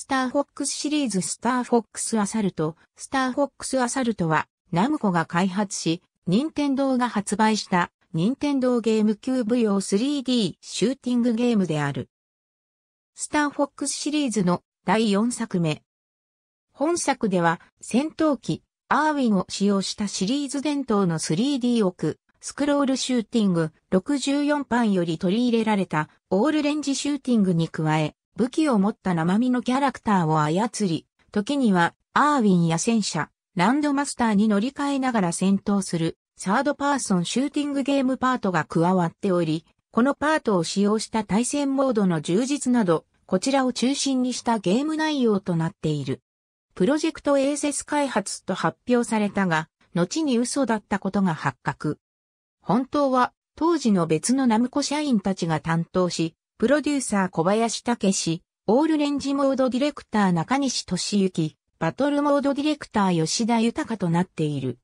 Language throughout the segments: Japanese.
スターフォックスシリーズスターフォックスアサルト。スターフォックスアサルトは、ナムコが開発し、任天堂が発売した、任天堂ゲームキューブ用 3D シューティングゲームである。スターフォックスシリーズの第4作目。本作では、戦闘機、アーウィンを使用したシリーズ伝統の 3D 奥、スクロールシューティング64版より取り入れられたオールレンジシューティングに加え、武器を持った生身のキャラクターを操り、時にはアーウィンや戦車、ランドマスターに乗り換えながら戦闘するサードパーソンシューティングゲームパートが加わっており、このパートを使用した対戦モードの充実など、こちらを中心にしたゲーム内容となっている。プロジェクトエーセス開発と発表されたが、後に嘘だったことが発覚。本当は、当時の別のナムコ社員たちが担当し、プロデューサー小林武史、オールレンジモードディレクター中西俊之、バトルモードディレクター吉田豊となっている。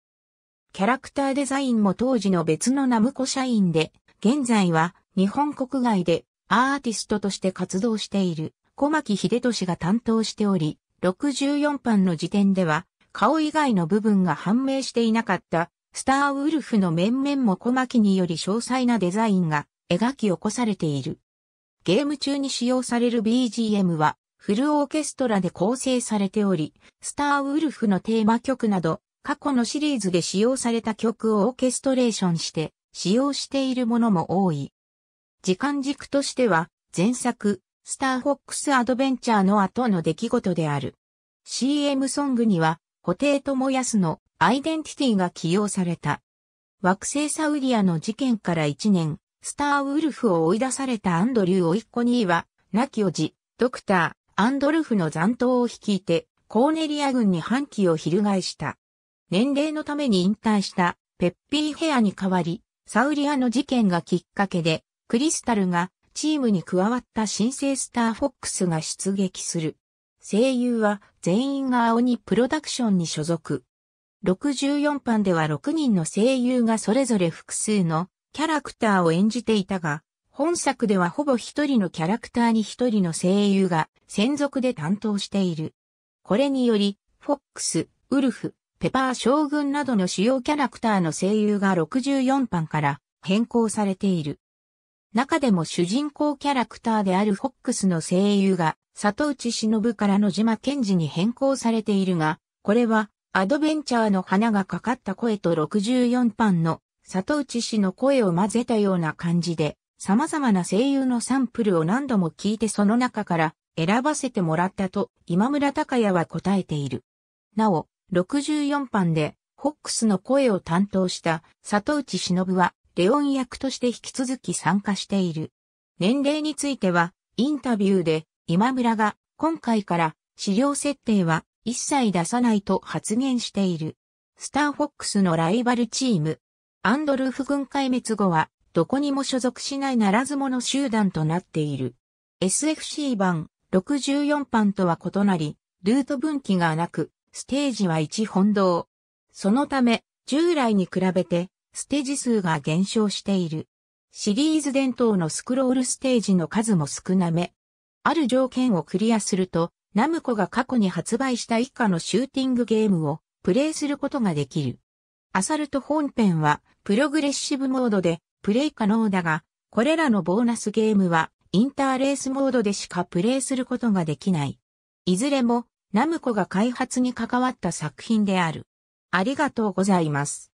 キャラクターデザインも当時の別のナムコ社員で、現在は日本国外でアーティストとして活動している小牧秀俊が担当しており、64版の時点では顔以外の部分が判明していなかったスターウルフの面々も小牧により詳細なデザインが描き起こされている。ゲーム中に使用される BGM はフルオーケストラで構成されており、スターウルフのテーマ曲など過去のシリーズで使用された曲をオーケストレーションして使用しているものも多い。時間軸としては前作スターフォックスアドベンチャーの後の出来事である。CM ソングには、布袋友康のアイデンティティが起用された。惑星サウリアの事件から1年、スターウルフを追い出されたアンドリュー・オイッにニは、亡きおじ、ドクター、アンドルフの残党を率いて、コーネリア軍に反旗を翻した。年齢のために引退したペッピーヘアに代わり、サウリアの事件がきっかけで、クリスタルがチームに加わった新生スターフォックスが出撃する。声優は全員が青にプロダクションに所属。64番では6人の声優がそれぞれ複数のキャラクターを演じていたが、本作ではほぼ一人のキャラクターに一人の声優が専属で担当している。これにより、フォックス、ウルフ、ペパー将軍などの主要キャラクターの声優が64番から変更されている。中でも主人公キャラクターであるフォックスの声優が里内忍からの島健治に変更されているが、これはアドベンチャーの花がかかった声と64番の里内氏の声を混ぜたような感じで、様々な声優のサンプルを何度も聞いてその中から選ばせてもらったと今村隆也は答えている。なお、64番でホックスの声を担当した里内忍はレオン役として引き続き参加している。年齢についてはインタビューで今村が今回から資料設定は一切出さないと発言している。スターフォックスのライバルチームアンドルーフ軍壊滅後は、どこにも所属しないならず者集団となっている。SFC 版64版とは異なり、ルート分岐がなく、ステージは1本堂。そのため、従来に比べて、ステージ数が減少している。シリーズ伝統のスクロールステージの数も少なめ。ある条件をクリアすると、ナムコが過去に発売した以下のシューティングゲームをプレイすることができる。アサルト本編は、プログレッシブモードで、プレイ可能だが、これらのボーナスゲームは、インターレースモードでしかプレイすることができない。いずれも、ナムコが開発に関わった作品である。ありがとうございます。